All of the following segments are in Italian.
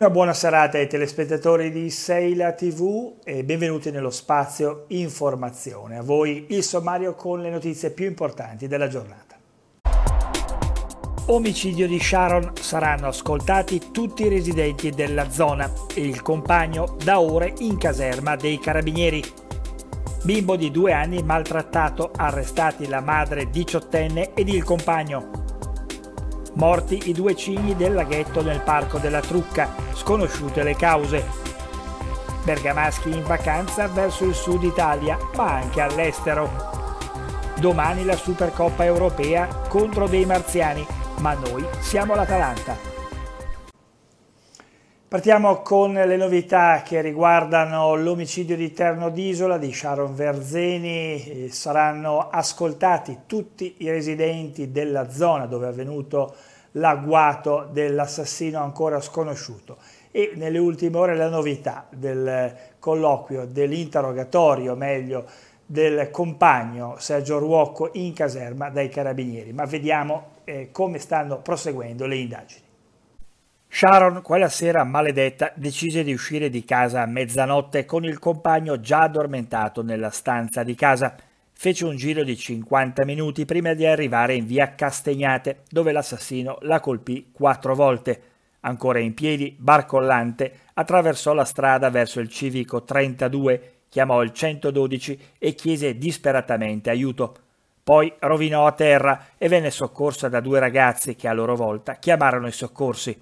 Una buona serata ai telespettatori di Seila TV e benvenuti nello spazio Informazione. A voi il sommario con le notizie più importanti della giornata. Omicidio di Sharon saranno ascoltati tutti i residenti della zona e il compagno da ore in caserma dei carabinieri. Bimbo di due anni maltrattato, arrestati la madre diciottenne ed il compagno morti i due cigni del laghetto nel parco della Trucca sconosciute le cause. Bergamaschi in vacanza verso il sud Italia, ma anche all'estero. Domani la Supercoppa europea contro dei marziani, ma noi siamo l'Atalanta. Partiamo con le novità che riguardano l'omicidio di Terno d'Isola di Sharon Verzeni. Eh, saranno ascoltati tutti i residenti della zona dove è avvenuto l'omicidio l'agguato dell'assassino ancora sconosciuto. E nelle ultime ore la novità del colloquio, dell'interrogatorio meglio, del compagno Sergio Ruocco in caserma dai carabinieri. Ma vediamo eh, come stanno proseguendo le indagini. Sharon quella sera maledetta decise di uscire di casa a mezzanotte con il compagno già addormentato nella stanza di casa. Fece un giro di 50 minuti prima di arrivare in via Castegnate, dove l'assassino la colpì quattro volte. Ancora in piedi, barcollante, attraversò la strada verso il civico 32, chiamò il 112 e chiese disperatamente aiuto. Poi rovinò a terra e venne soccorsa da due ragazzi che a loro volta chiamarono i soccorsi.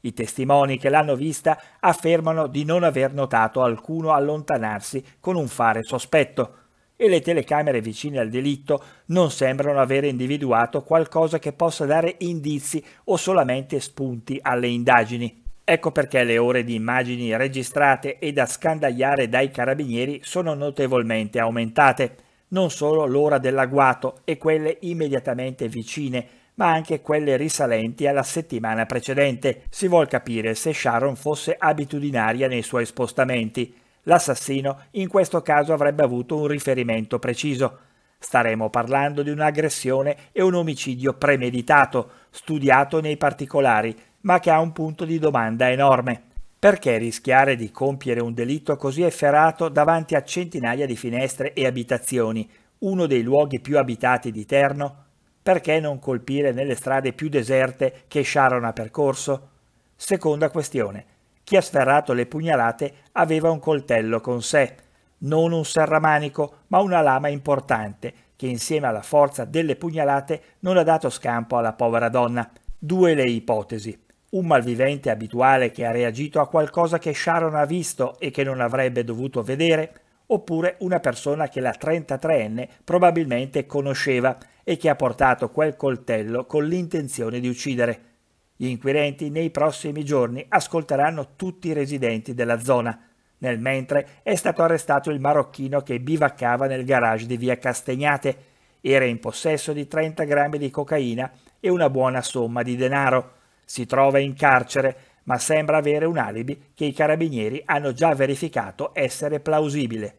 I testimoni che l'hanno vista affermano di non aver notato alcuno allontanarsi con un fare sospetto e le telecamere vicine al delitto non sembrano avere individuato qualcosa che possa dare indizi o solamente spunti alle indagini. Ecco perché le ore di immagini registrate e da scandagliare dai carabinieri sono notevolmente aumentate. Non solo l'ora dell'agguato e quelle immediatamente vicine, ma anche quelle risalenti alla settimana precedente. Si vuol capire se Sharon fosse abitudinaria nei suoi spostamenti. L'assassino in questo caso avrebbe avuto un riferimento preciso. Staremo parlando di un'aggressione e un omicidio premeditato, studiato nei particolari, ma che ha un punto di domanda enorme. Perché rischiare di compiere un delitto così efferato davanti a centinaia di finestre e abitazioni, uno dei luoghi più abitati di Terno? Perché non colpire nelle strade più deserte che Sharon ha percorso? Seconda questione. Chi ha sferrato le pugnalate aveva un coltello con sé, non un serramanico, ma una lama importante, che insieme alla forza delle pugnalate non ha dato scampo alla povera donna. Due le ipotesi. Un malvivente abituale che ha reagito a qualcosa che Sharon ha visto e che non avrebbe dovuto vedere, oppure una persona che la 33enne probabilmente conosceva e che ha portato quel coltello con l'intenzione di uccidere. Gli inquirenti nei prossimi giorni ascolteranno tutti i residenti della zona. Nel mentre è stato arrestato il marocchino che bivaccava nel garage di via Castegnate. Era in possesso di 30 grammi di cocaina e una buona somma di denaro. Si trova in carcere, ma sembra avere un alibi che i carabinieri hanno già verificato essere plausibile.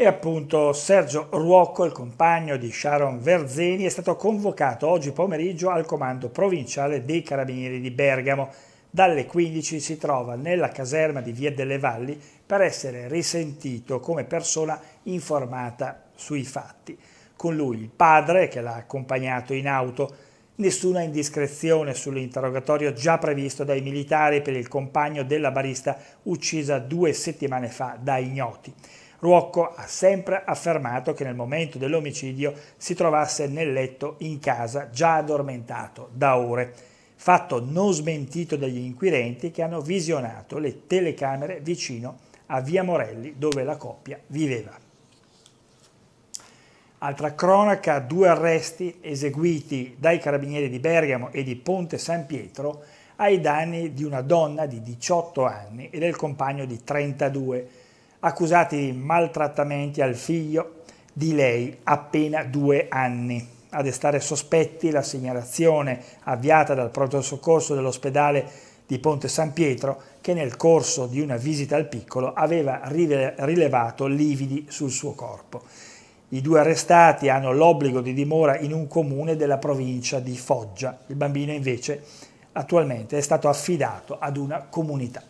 E appunto Sergio Ruocco, il compagno di Sharon Verzeni, è stato convocato oggi pomeriggio al comando provinciale dei Carabinieri di Bergamo. Dalle 15 si trova nella caserma di Via delle Valli per essere risentito come persona informata sui fatti. Con lui il padre che l'ha accompagnato in auto. Nessuna indiscrezione sull'interrogatorio già previsto dai militari per il compagno della barista uccisa due settimane fa da ignoti. Ruocco ha sempre affermato che nel momento dell'omicidio si trovasse nel letto in casa già addormentato da ore, fatto non smentito dagli inquirenti che hanno visionato le telecamere vicino a Via Morelli dove la coppia viveva. Altra cronaca, due arresti eseguiti dai carabinieri di Bergamo e di Ponte San Pietro ai danni di una donna di 18 anni e del compagno di 32, accusati di maltrattamenti al figlio di lei appena due anni. A destare sospetti la segnalazione avviata dal pronto soccorso dell'ospedale di Ponte San Pietro che nel corso di una visita al piccolo aveva rilevato lividi sul suo corpo. I due arrestati hanno l'obbligo di dimora in un comune della provincia di Foggia. Il bambino invece attualmente è stato affidato ad una comunità.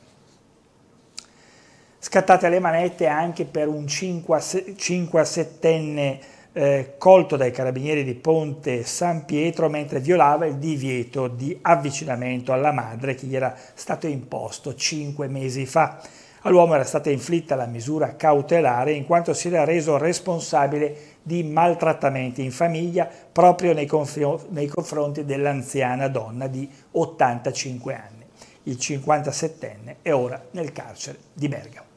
Scattate le manette anche per un 57enne eh, colto dai carabinieri di Ponte San Pietro mentre violava il divieto di avvicinamento alla madre che gli era stato imposto cinque mesi fa. All'uomo era stata inflitta la misura cautelare in quanto si era reso responsabile di maltrattamenti in famiglia proprio nei, confio- nei confronti dell'anziana donna di 85 anni. Il 57enne è ora nel carcere di Bergamo.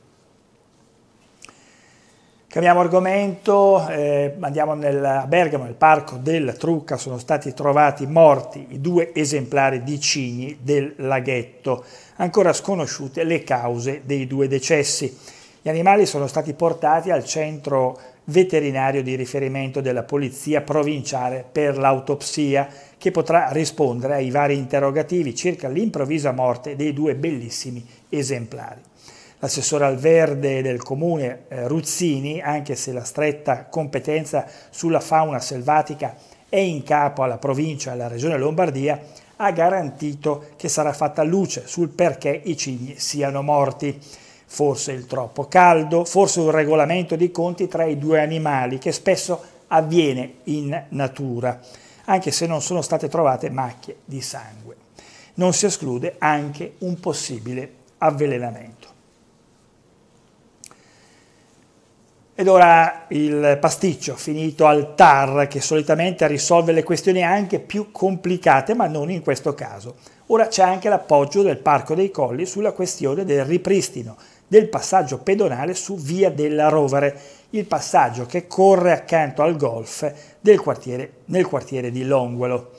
Cambiamo argomento, eh, andiamo nel, a Bergamo, nel parco della Trucca, sono stati trovati morti i due esemplari di cigni del laghetto, ancora sconosciute le cause dei due decessi. Gli animali sono stati portati al centro veterinario di riferimento della Polizia Provinciale per l'autopsia, che potrà rispondere ai vari interrogativi circa l'improvvisa morte dei due bellissimi esemplari l'assessore al verde del comune eh, Ruzzini, anche se la stretta competenza sulla fauna selvatica è in capo alla provincia e alla regione Lombardia, ha garantito che sarà fatta luce sul perché i cigni siano morti. Forse il troppo caldo, forse un regolamento di conti tra i due animali che spesso avviene in natura, anche se non sono state trovate macchie di sangue. Non si esclude anche un possibile avvelenamento. Ed ora il pasticcio finito al TAR che solitamente risolve le questioni anche più complicate, ma non in questo caso. Ora c'è anche l'appoggio del Parco dei Colli sulla questione del ripristino del passaggio pedonale su Via della Rovere, il passaggio che corre accanto al golf quartiere, nel quartiere di Longuelo.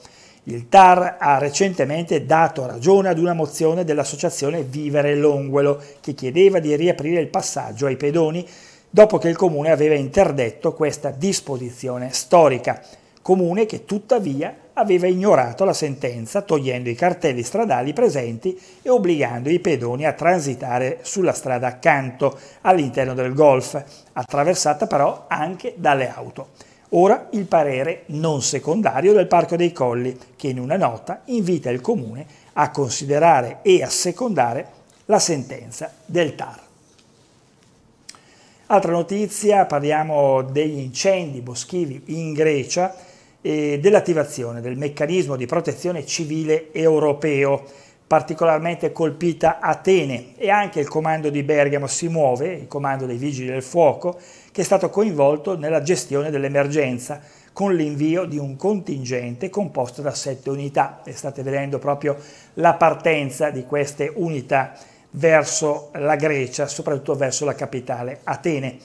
Il TAR ha recentemente dato ragione ad una mozione dell'associazione Vivere Longuelo che chiedeva di riaprire il passaggio ai pedoni dopo che il comune aveva interdetto questa disposizione storica, comune che tuttavia aveva ignorato la sentenza togliendo i cartelli stradali presenti e obbligando i pedoni a transitare sulla strada accanto all'interno del golf, attraversata però anche dalle auto. Ora il parere non secondario del Parco dei Colli, che in una nota invita il Comune a considerare e a secondare la sentenza del TAR. Altra notizia, parliamo degli incendi boschivi in Grecia e dell'attivazione del meccanismo di protezione civile europeo, particolarmente colpita Atene e anche il comando di Bergamo si muove, il comando dei Vigili del Fuoco, che è stato coinvolto nella gestione dell'emergenza con l'invio di un contingente composto da sette unità e state vedendo proprio la partenza di queste unità verso la Grecia, soprattutto verso la capitale Atene.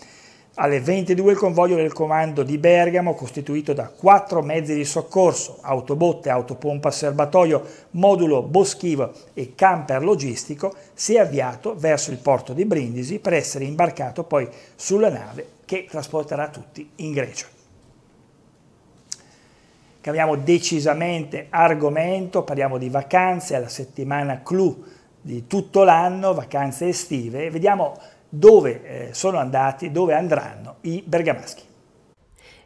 Alle 22 il convoglio del comando di Bergamo, costituito da quattro mezzi di soccorso, autobotte, autopompa serbatoio, modulo boschivo e camper logistico, si è avviato verso il porto di Brindisi per essere imbarcato poi sulla nave che trasporterà tutti in Grecia. Cambiamo decisamente argomento, parliamo di vacanze alla settimana clou di tutto l'anno, vacanze estive, vediamo dove eh, sono andati, dove andranno i bergamaschi.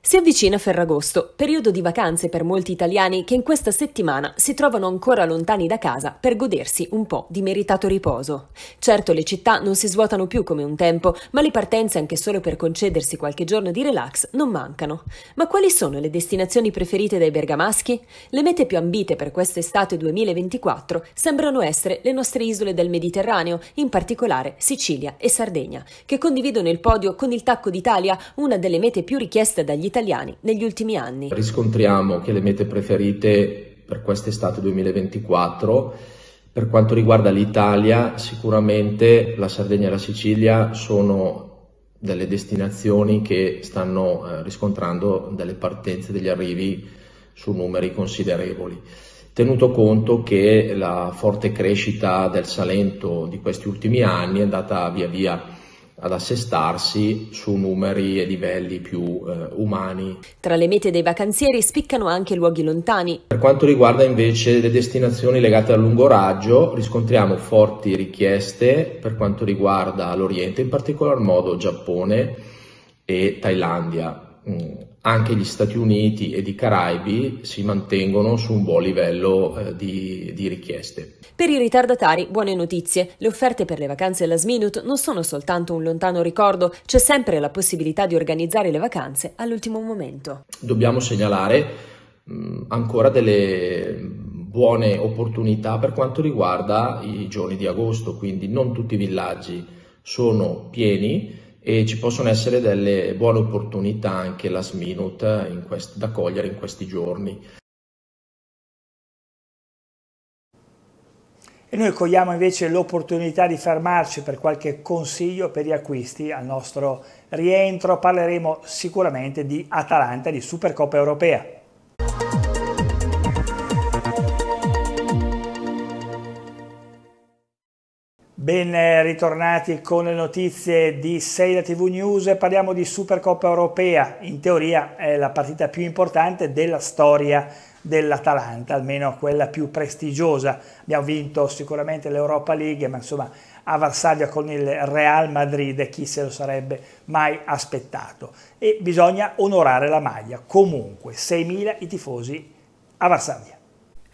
Si avvicina Ferragosto, periodo di vacanze per molti italiani che in questa settimana si trovano ancora lontani da casa per godersi un po' di meritato riposo. Certo le città non si svuotano più come un tempo, ma le partenze anche solo per concedersi qualche giorno di relax non mancano. Ma quali sono le destinazioni preferite dai bergamaschi? Le mete più ambite per quest'estate 2024 sembrano essere le nostre isole del Mediterraneo, in particolare Sicilia e Sardegna, che condividono il podio con il Tacco d'Italia, una delle mete più richieste dagli italiani negli ultimi anni. Riscontriamo che le mete preferite per quest'estate 2024 per quanto riguarda l'Italia, sicuramente la Sardegna e la Sicilia sono delle destinazioni che stanno eh, riscontrando delle partenze, degli arrivi su numeri considerevoli. Tenuto conto che la forte crescita del Salento di questi ultimi anni è andata via via ad assestarsi su numeri e livelli più eh, umani. Tra le mete dei vacanzieri spiccano anche luoghi lontani. Per quanto riguarda invece le destinazioni legate al lungo raggio, riscontriamo forti richieste per quanto riguarda l'Oriente, in particolar modo Giappone e Thailandia. Mm anche gli Stati Uniti ed i Caraibi si mantengono su un buon livello eh, di, di, richieste. Per i ritardatari, buone notizie. Le offerte per le vacanze last minute non sono soltanto un lontano ricordo, c'è sempre la possibilità di organizzare le vacanze all'ultimo momento. Dobbiamo segnalare mh, mm, ancora delle buone opportunità per quanto riguarda i giorni di agosto, quindi non tutti i villaggi sono pieni e ci possono essere delle buone opportunità anche last minute quest- da cogliere in questi giorni. E noi cogliamo invece l'opportunità di fermarci per qualche consiglio per gli acquisti al nostro rientro. Parleremo sicuramente di Atalanta di Supercoppa Europea. Ben ritornati con le notizie di Seida TV News, parliamo di Supercoppa Europea, in teoria è la partita più importante della storia dell'Atalanta, almeno quella più prestigiosa, abbiamo vinto sicuramente l'Europa League, ma insomma a Varsavia con il Real Madrid chi se lo sarebbe mai aspettato e bisogna onorare la maglia, comunque 6.000 i tifosi a Varsavia.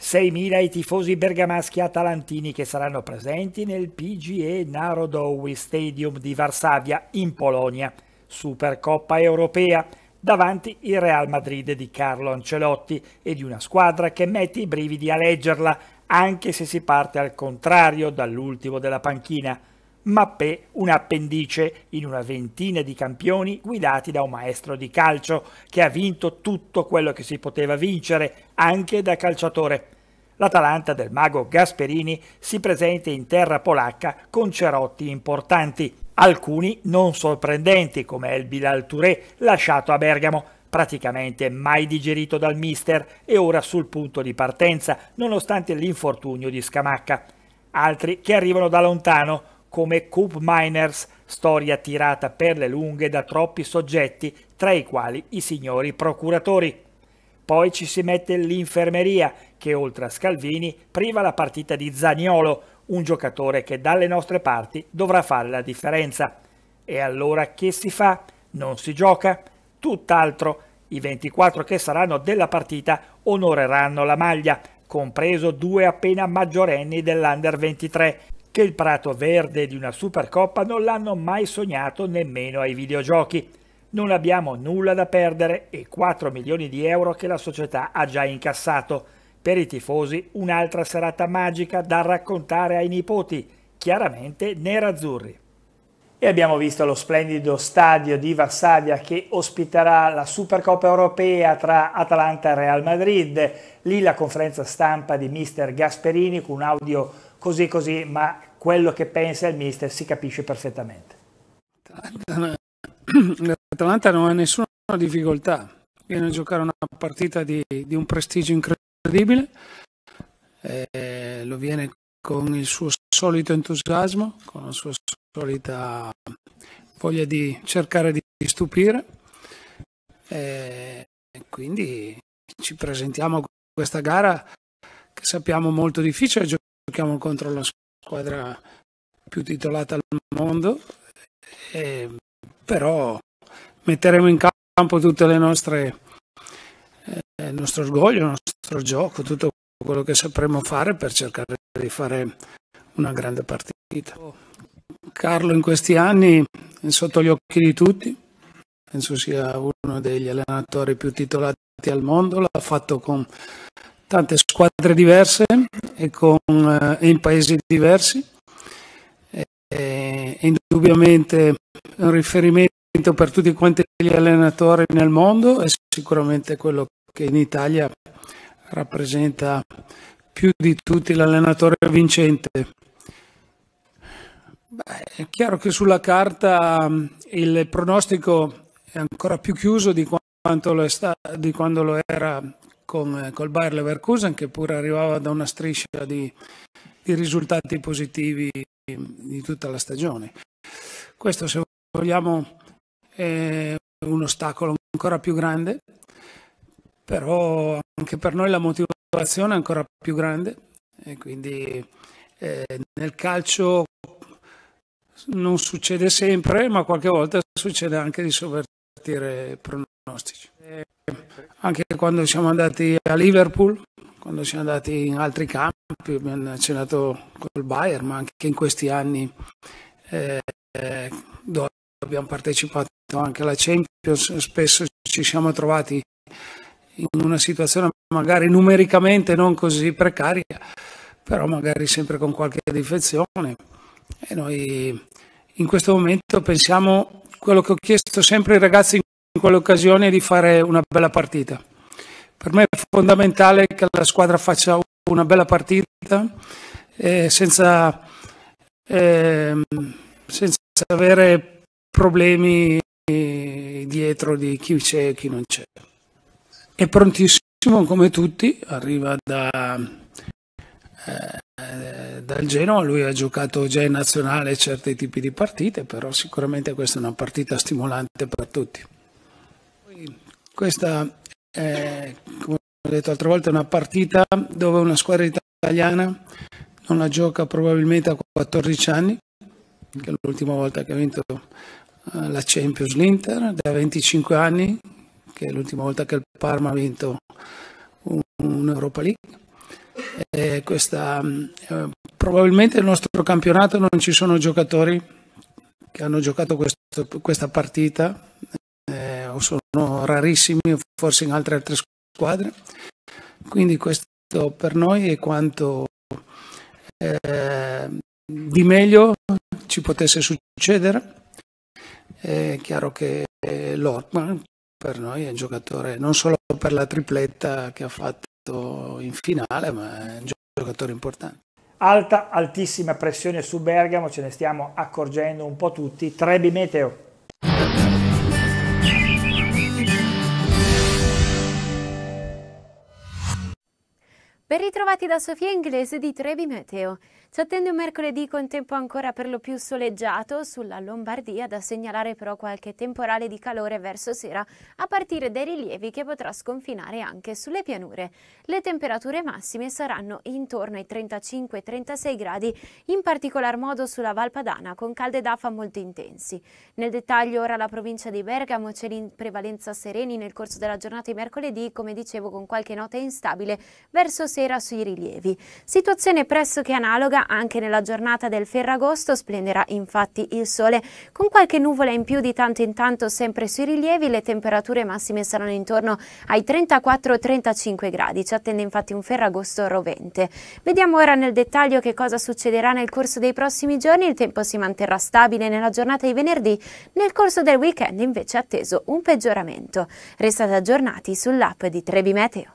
6.000 i tifosi bergamaschi atalantini che saranno presenti nel PGE Narodowy Stadium di Varsavia, in Polonia, Supercoppa europea, davanti il Real Madrid di Carlo Ancelotti e di una squadra che mette i brividi a leggerla, anche se si parte al contrario dall'ultimo della panchina, Mappé appendice in una ventina di campioni guidati da un maestro di calcio che ha vinto tutto quello che si poteva vincere, anche da calciatore. L'Atalanta del mago Gasperini si presenta in terra polacca con cerotti importanti, alcuni non sorprendenti come il Bilal Touré lasciato a Bergamo, praticamente mai digerito dal mister e ora sul punto di partenza nonostante l'infortunio di Scamacca. Altri che arrivano da lontano, come Coop Miners, storia tirata per le lunghe da troppi soggetti, tra i quali i signori procuratori. Poi ci si mette l'infermeria, che oltre a Scalvini priva la partita di Zaniolo, un giocatore che dalle nostre parti dovrà fare la differenza. E allora che si fa? Non si gioca? Tutt'altro. I 24 che saranno della partita onoreranno la maglia, compreso due appena maggiorenni dell'Under 23, che il prato verde di una Supercoppa non l'hanno mai sognato nemmeno ai videogiochi. Non abbiamo nulla da perdere e 4 milioni di euro che la società ha già incassato. Per i tifosi un'altra serata magica da raccontare ai nipoti, chiaramente nerazzurri. E abbiamo visto lo splendido stadio di Varsavia che ospiterà la Supercoppa europea tra Atalanta e Real Madrid. Lì la conferenza stampa di mister Gasperini con un audio così così, ma quello che pensa il mister si capisce perfettamente. L'Atalanta non ha nessuna difficoltà, viene a giocare una partita di, di un prestigio incredibile, eh, lo viene con il suo solito entusiasmo, con la sua solita voglia di cercare di stupire. Eh, quindi ci presentiamo a questa gara che sappiamo molto difficile, giocare giochiamo contro la squadra più titolata al mondo, eh, però metteremo in campo tutte le nostre eh, il nostro orgoglio, il nostro gioco, tutto quello che sapremo fare per cercare di fare una grande partita. Carlo in questi anni è sotto gli occhi di tutti, penso sia uno degli allenatori più titolati al mondo, l'ha fatto con tante squadre diverse e, con, e eh, in paesi diversi. E, eh, e indubbiamente un riferimento per tutti quanti gli allenatori nel mondo e sicuramente quello che in Italia rappresenta più di tutti l'allenatore vincente. Beh, è chiaro che sulla carta mm, il pronostico è ancora più chiuso di quanto lo, sta, di lo era con, col Bayer Leverkusen che pure arrivava da una striscia di, di risultati positivi di tutta la stagione. Questo se vogliamo è un ostacolo ancora più grande, però anche per noi la motivazione è ancora più grande e quindi eh, nel calcio non succede sempre, ma qualche volta succede anche di sovvertire pronostici pronostici. Eh, anche quando siamo andati a Liverpool, quando siamo andati in altri campi, abbiamo cenato col Bayern, ma anche in questi anni eh, dove abbiamo partecipato anche alla Champions, spesso ci siamo trovati in una situazione magari numericamente non così precaria, però magari sempre con qualche difezione. E noi in questo momento pensiamo quello che ho chiesto sempre ai ragazzi in in quell'occasione di fare una bella partita. Per me è fondamentale che la squadra faccia una bella partita eh, senza, eh, senza, avere problemi eh, dietro di chi c'è e chi non c'è. È prontissimo come tutti, arriva da, eh, dal Genoa, lui ha giocato già in nazionale certi tipi di partite, però sicuramente questa è una partita stimolante per tutti. Questa è, come ho detto altre volte, una partita dove una squadra italiana non la gioca probabilmente a 14 anni, che è l'ultima volta che ha vinto eh, la Champions l'Inter, da 25 anni, che è l'ultima volta che il Parma ha vinto un'Europa League. E questa, mm, eh, probabilmente nel nostro campionato non ci sono giocatori che hanno giocato questo, questa partita sono rarissimi forse in altre, altre squadre. Quindi questo per noi è quanto eh, di meglio ci potesse succedere. È chiaro che Lortman per noi è un giocatore non solo per la tripletta che ha fatto in finale, ma è un giocatore importante. Alta, altissima pressione su Bergamo, ce ne stiamo accorgendo un po' tutti. Trebi Meteo. trovati da Sofia Inglese di Trevi Meteo. Ci attende un mercoledì con tempo ancora per lo più soleggiato sulla Lombardia, da segnalare però qualche temporale di calore verso sera a partire dai rilievi che potrà sconfinare anche sulle pianure. Le temperature massime saranno intorno ai 35-36 gradi, in particolar modo sulla Valpadana con calde d'afa molto intensi. Nel dettaglio ora la provincia di Bergamo c'è in prevalenza sereni nel corso della giornata di mercoledì, come dicevo con qualche nota instabile verso sera sui di rilievi. Situazione pressoché analoga anche nella giornata del Ferragosto, splenderà infatti il sole con qualche nuvola in più di tanto in tanto sempre sui rilievi, le temperature massime saranno intorno ai 34-35 gradi, ci attende infatti un Ferragosto rovente. Vediamo ora nel dettaglio che cosa succederà nel corso dei prossimi giorni, il tempo si manterrà stabile nella giornata di venerdì, nel corso del weekend invece è atteso un peggioramento. Restate aggiornati sull'app di Trebi Meteo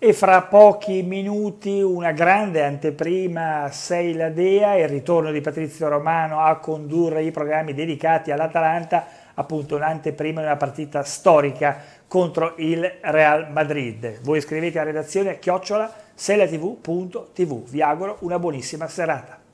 e fra pochi minuti una grande anteprima Sei la Dea il ritorno di Patrizio Romano a condurre i programmi dedicati all'Atalanta, appunto un'anteprima di una partita storica contro il Real Madrid. Voi scrivete a redazione a chiocciola seilatv.tv. Vi auguro una buonissima serata.